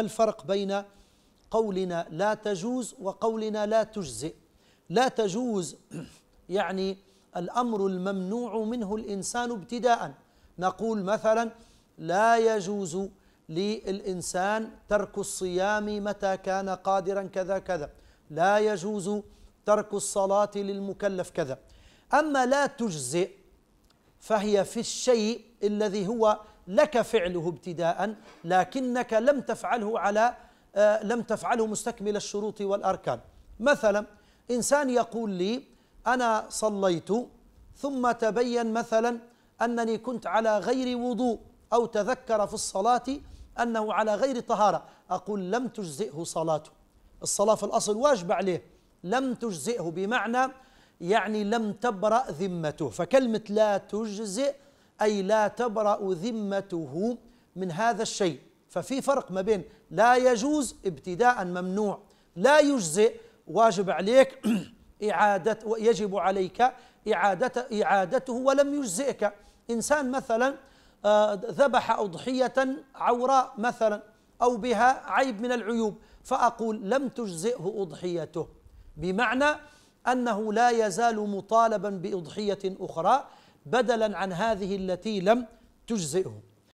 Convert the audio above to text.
الفرق بين قولنا لا تجوز وقولنا لا تجزئ لا تجوز يعني الأمر الممنوع منه الإنسان ابتداء نقول مثلا لا يجوز للإنسان ترك الصيام متى كان قادرا كذا كذا لا يجوز ترك الصلاة للمكلف كذا أما لا تجزئ فهي في الشيء الذي هو لك فعله ابتداء لكنك لم تفعله على آه لم تفعله مستكمل الشروط والأركان مثلا إنسان يقول لي أنا صليت ثم تبين مثلا أنني كنت على غير وضوء أو تذكر في الصلاة أنه على غير طهارة أقول لم تجزئه صلاته الصلاة في الأصل واجب عليه لم تجزئه بمعنى يعني لم تبرأ ذمته فكلمة لا تجزئ أي لا تبرأ ذمته من هذا الشيء ففي فرق ما بين لا يجوز ابتداء ممنوع لا يجزئ واجب عليك إعادة يجب عليك إعادة إعادته ولم يجزئك إنسان مثلا آه، ذبح أضحية عوراء مثلا أو بها عيب من العيوب فأقول لم تجزئه أضحيته بمعنى أنه لا يزال مطالبا بأضحية أخرى بدلا عن هذه التي لم تجزئه